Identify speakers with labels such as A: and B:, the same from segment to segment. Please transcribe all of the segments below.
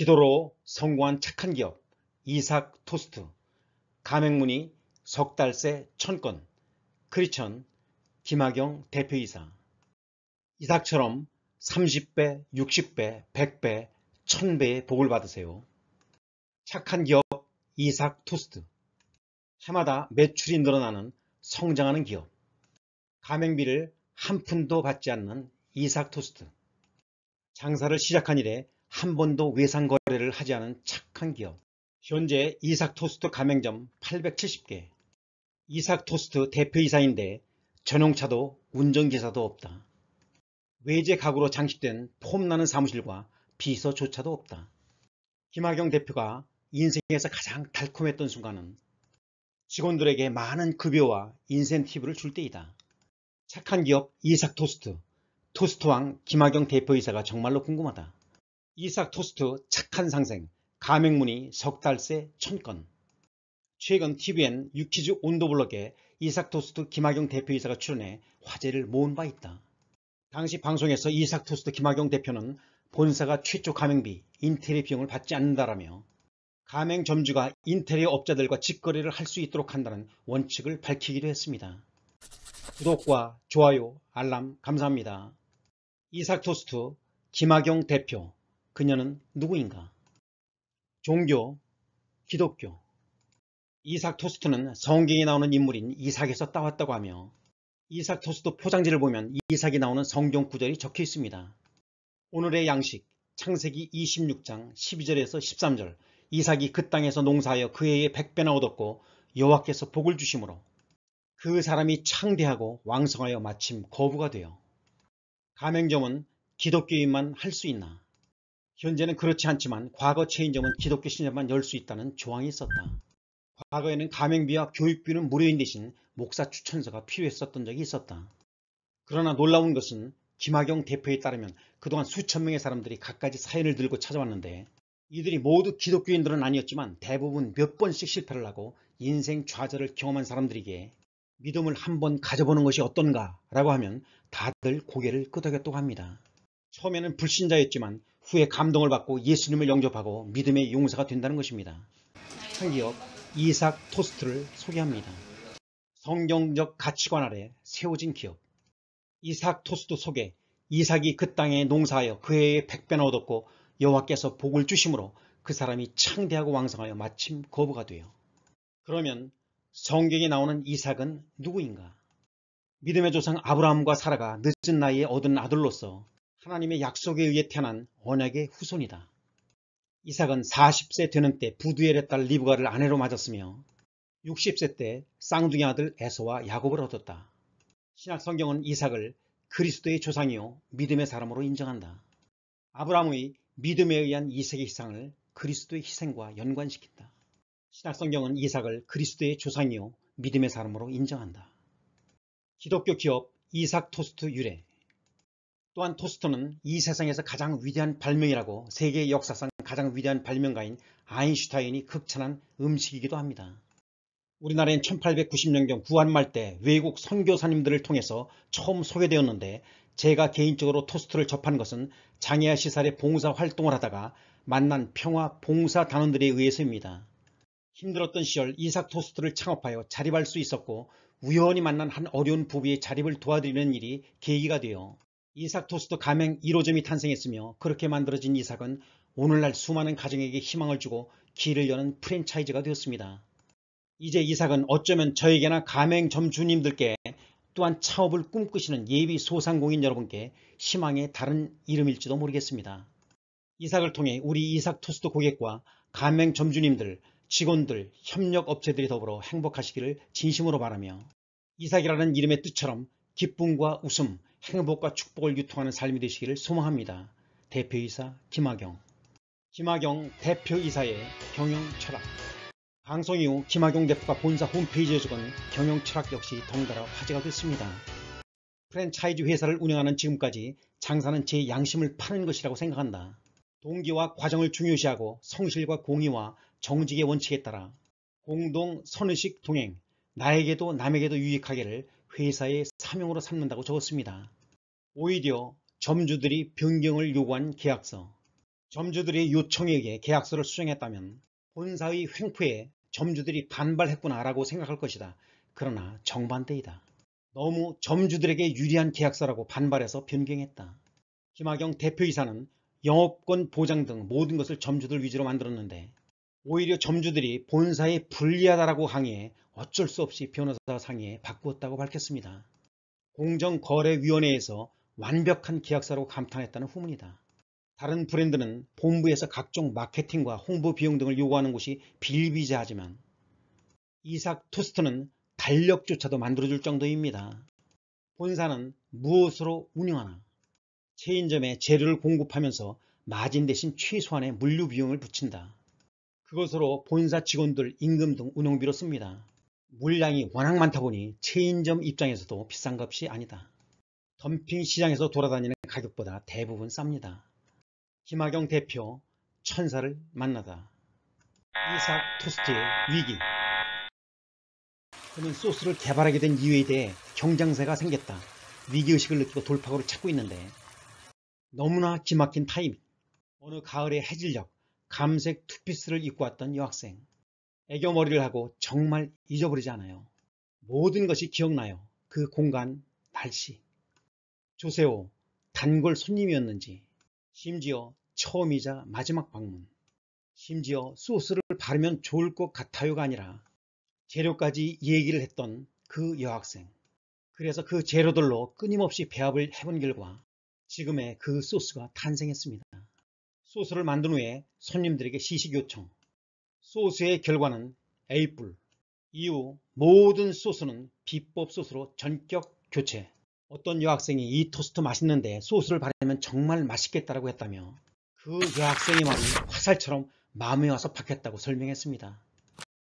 A: 기도로 성공한 착한 기업 이삭 토스트 가맹문이 석달 새 천건 크리천 김학영 대표이사 이삭처럼 30배, 60배, 100배, 1000배의 복을 받으세요. 착한 기업 이삭 토스트 해마다 매출이 늘어나는 성장하는 기업 가맹비를 한 푼도 받지 않는 이삭 토스트 장사를 시작한 이래 한 번도 외상 거래를 하지 않은 착한 기업. 현재 이삭 토스트 가맹점 870개. 이삭 토스트 대표이사인데 전용차도 운전기사도 없다. 외제 가구로 장식된 폼나는 사무실과 비서조차도 없다. 김학영 대표가 인생에서 가장 달콤했던 순간은 직원들에게 많은 급여와 인센티브를 줄 때이다. 착한 기업 이삭 토스트, 토스트왕 김학영 대표이사가 정말로 궁금하다. 이삭 토스트 착한 상생 가맹문이 석 달새 천건 최근 TVN 유키즈 온도블럭에 이삭 토스트 김학용 대표이사가 출연해 화제를 모은 바 있다. 당시 방송에서 이삭 토스트 김학용 대표는 본사가 최초 가맹비 인테리어 비용을 받지 않는다라며 가맹 점주가 인테리어 업자들과 직거래를 할 수 있도록 한다는 원칙을 밝히기도 했습니다. 구독과 좋아요, 알람 감사합니다. 이삭 토스트 김학용 대표 그녀는 누구인가? 종교, 기독교 이삭 토스트는 성경에 나오는 인물인 이삭에서 따왔다고 하며 이삭 토스트 포장지를 보면 이삭이 나오는 성경 구절이 적혀 있습니다. 오늘의 양식 창세기 26장 12절에서 13절 이삭이 그 땅에서 농사하여 그 해에 백배나 얻었고 여호와께서 복을 주심으로 그 사람이 창대하고 왕성하여 마침 거부가 되어 가맹점은 기독교인만 할 수 있나 현재는 그렇지 않지만 과거 체인점은 기독교 신자만 열 수 있다는 조항이 있었다. 과거에는 가맹비와 교육비는 무료인 대신 목사 추천서가 필요했었던 적이 있었다. 그러나 놀라운 것은 김학영 대표에 따르면 그동안 수천 명의 사람들이 갖가지 사연을 들고 찾아왔는데 이들이 모두 기독교인들은 아니었지만 대부분 몇 번씩 실패를 하고 인생 좌절을 경험한 사람들에게 믿음을 한번 가져보는 것이 어떤가 라고 하면 다들 고개를 끄덕였다고 합니다. 처음에는 불신자였지만 후에 감동을 받고 예수님을 영접하고 믿음의 용사가 된다는 것입니다. 창기업 이삭 토스트를 소개합니다. 성경적 가치관 아래 세워진 기업 이삭 토스트 소개 이삭이 그 땅에 농사하여 그 해에 백배나 얻었고 여호와께서 복을 주심으로 그 사람이 창대하고 왕성하여 마침 거부가 돼요. 그러면 성경에 나오는 이삭은 누구인가? 믿음의 조상 아브라함과 사라가 늦은 나이에 얻은 아들로서 하나님의 약속에 의해 태어난 언약의 후손이다. 이삭은 40세 되는 때 부두엘의 딸 리브가를 아내로 맞았으며 60세 때 쌍둥이 아들 에서와 야곱을 얻었다. 신약 성경은 이삭을 그리스도의 조상이요 믿음의 사람으로 인정한다. 아브라함의 믿음에 의한 이삭의 희생을 그리스도의 희생과 연관시킨다. 신약 성경은 이삭을 그리스도의 조상이요 믿음의 사람으로 인정한다. 기독교 기업 이삭 토스트 유래 또한 토스트는 이 세상에서 가장 위대한 발명이라고 세계 역사상 가장 위대한 발명가인 아인슈타인이 극찬한 음식이기도 합니다. 우리나라엔 1890년경 구한말 때 외국 선교사님들을 통해서 처음 소개되었는데 제가 개인적으로 토스트를 접한 것은 장애아 시설의 봉사 활동을 하다가 만난 평화 봉사 단원들에 의해서입니다. 힘들었던 시절 이삭 토스트를 창업하여 자립할 수 있었고 우연히 만난 한 어려운 부부의 자립을 도와드리는 일이 계기가 되어 이삭 토스트 가맹 1호점이 탄생했으며 그렇게 만들어진 이삭은 오늘날 수많은 가정에게 희망을 주고 길을 여는 프랜차이즈가 되었습니다. 이제 이삭은 어쩌면 저에게나 가맹점 주님들께 또한 차업을 꿈꾸시는 예비 소상공인 여러분께 희망의 다른 이름일지도 모르겠습니다. 이삭을 통해 우리 이삭 토스트 고객과 가맹 점주님들, 직원들, 협력업체들이 더불어 행복하시기를 진심으로 바라며 이삭이라는 이름의 뜻처럼 기쁨과 웃음, 행복과 축복을 유통하는 삶이 되시기를 소망합니다. 대표이사 김학영 김학영 대표이사의 경영철학 방송 이후 김학영 대표가 본사 홈페이지에 적은 경영철학 역시 덩달아 화제가 됐습니다. 프랜차이즈 회사를 운영하는 지금까지 장사는 제 양심을 파는 것이라고 생각한다. 동기와 과정을 중요시하고 성실과 공의와 정직의 원칙에 따라 공동 선의식 동행, 나에게도 남에게도 유익하게를 회사의 사명으로 삼는다고 적었습니다. 오히려 점주들이 변경을 요구한 계약서, 점주들의 요청에 게 계약서를 수정했다면 본사의 횡포에 점주들이 반발했구나라고 생각할 것이다. 그러나 정반대이다. 너무 점주들에게 유리한 계약서라고 반발해서 변경했다. 김학영 대표이사는 영업권 보장 등 모든 것을 점주들 위주로 만들었는데 오히려 점주들이 본사에 불리하다라고 항의해 어쩔 수 없이 변호사 상의에 바꾸었다고 밝혔습니다. 공정거래위원회에서 완벽한 계약서라고 감탄했다는 후문이다. 다른 브랜드는 본부에서 각종 마케팅과 홍보 비용 등을 요구하는 곳이 빌비자하지만 이삭 토스트는 달력조차도 만들어줄 정도입니다. 본사는 무엇으로 운영하나? 체인점에 재료를 공급하면서 마진 대신 최소한의 물류 비용을 붙인다. 그것으로 본사 직원들 임금 등 운영비로 씁니다. 물량이 워낙 많다 보니 체인점 입장에서도 비싼 값이 아니다. 덤핑 시장에서 돌아다니는 가격보다 대부분 쌉니다. 김학영 대표 천사를 만나다. 이삭 토스트의 위기 그는 소스를 개발하게 된 이유에 대해 경장세가 생겼다. 위기의식을 느끼고 돌파구를 찾고 있는데 너무나 기막힌 타이밍 어느 가을의 해질녘 감색 투피스를 입고 왔던 여학생 애교머리를 하고 정말 잊어버리지 않아요. 모든 것이 기억나요. 그 공간, 날씨. 조세호, 단골 손님이었는지, 심지어 처음이자 마지막 방문, 심지어 소스를 바르면 좋을 것 같아요가 아니라 재료까지 얘기를 했던 그 여학생. 그래서 그 재료들로 끊임없이 배합을 해본 결과 지금의 그 소스가 탄생했습니다. 소스를 만든 후에 손님들에게 시식 요청, 소스의 결과는 A뿔 이후 모든 소스는 비법 소스로 전격 교체 어떤 여학생이 이 토스트 맛있는데 소스를 바르면 정말 맛있겠다라고 했다며 그 여학생의 마음이 화살처럼 마음에 와서 박혔다고 설명했습니다.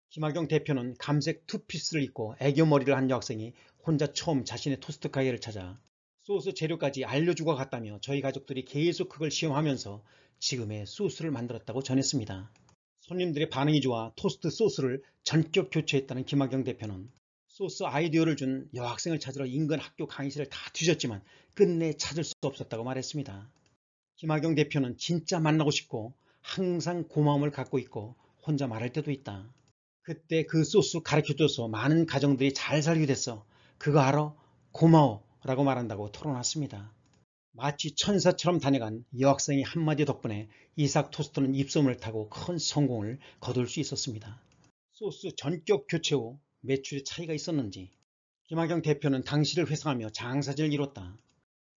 A: 김학경 대표는 감색 투피스를 입고 애교 머리를 한 여학생이 혼자 처음 자신의 토스트 가게를 찾아 소스 재료까지 알려주고 갔다며 저희 가족들이 계속 그걸 시험하면서 지금의 소스를 만들었다고 전했습니다. 손님들의 반응이 좋아 토스트 소스를 전격 교체했다는 김학영 대표는 소스 아이디어를 준 여학생을 찾으러 인근 학교 강의실을 다 뒤졌지만 끝내 찾을 수 없었다고 말했습니다. 김학영 대표는 진짜 만나고 싶고 항상 고마움을 갖고 있고 혼자 말할 때도 있다. 그때 그 소스 가르쳐줘서 많은 가정들이 잘 살게 됐어. 그거 알아? 고마워 라고 말한다고 토론했습니다 마치 천사처럼 다녀간 여학생의 한마디 덕분에 이삭 토스트는 입소문을 타고 큰 성공을 거둘 수 있었습니다. 소스 전격 교체 후 매출의 차이가 있었는지 김학영 대표는 당시를 회상하며 장사질을 이뤘다.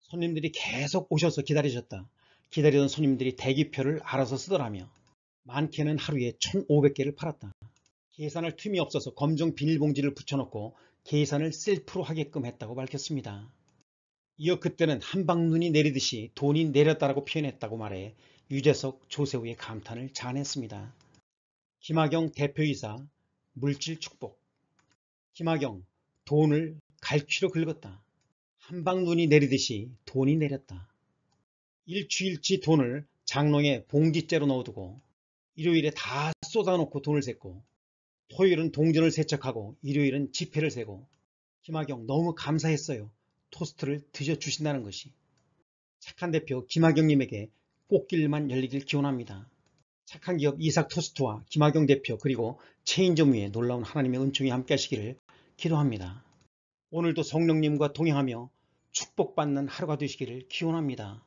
A: 손님들이 계속 오셔서 기다리셨다. 기다리던 손님들이 대기표를 알아서 쓰더라며 많게는 하루에 1,500개를 팔았다. 계산할 틈이 없어서 검정 비닐봉지를 붙여놓고 계산을 셀프로 하게끔 했다고 밝혔습니다. 이어 그때는 한방눈이 내리듯이 돈이 내렸다라고 표현했다고 말해 유재석, 조세호의 감탄을 자냈습니다. 아 김학영 대표이사 물질 축복 김학영 돈을 갈취로 긁었다. 한방눈이 내리듯이 돈이 내렸다. 일주일치 돈을 장롱에 봉지째로 넣어두고 일요일에 다 쏟아놓고 돈을 샜고 토요일은 동전을 세척하고 일요일은 지폐를 세고 김학영 너무 감사했어요. 토스트를 드셔주신다는 것이 착한 대표 김학영님에게 꽃길만 열리길 기원합니다. 착한 기업 이삭 토스트와 김학영 대표 그리고 체인점 위에 놀라운 하나님의 은총이 함께 하시기를 기도합니다. 오늘도 성령님과 동행하며 축복받는 하루가 되시기를 기원합니다.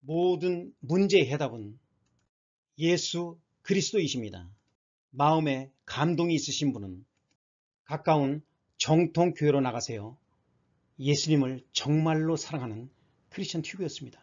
A: 모든 문제의 해답은 예수 그리스도이십니다. 마음에 감동이 있으신 분은 가까운 정통교회로 나가세요. 예수님을 정말로 사랑하는 크리스천 튜브였습니다.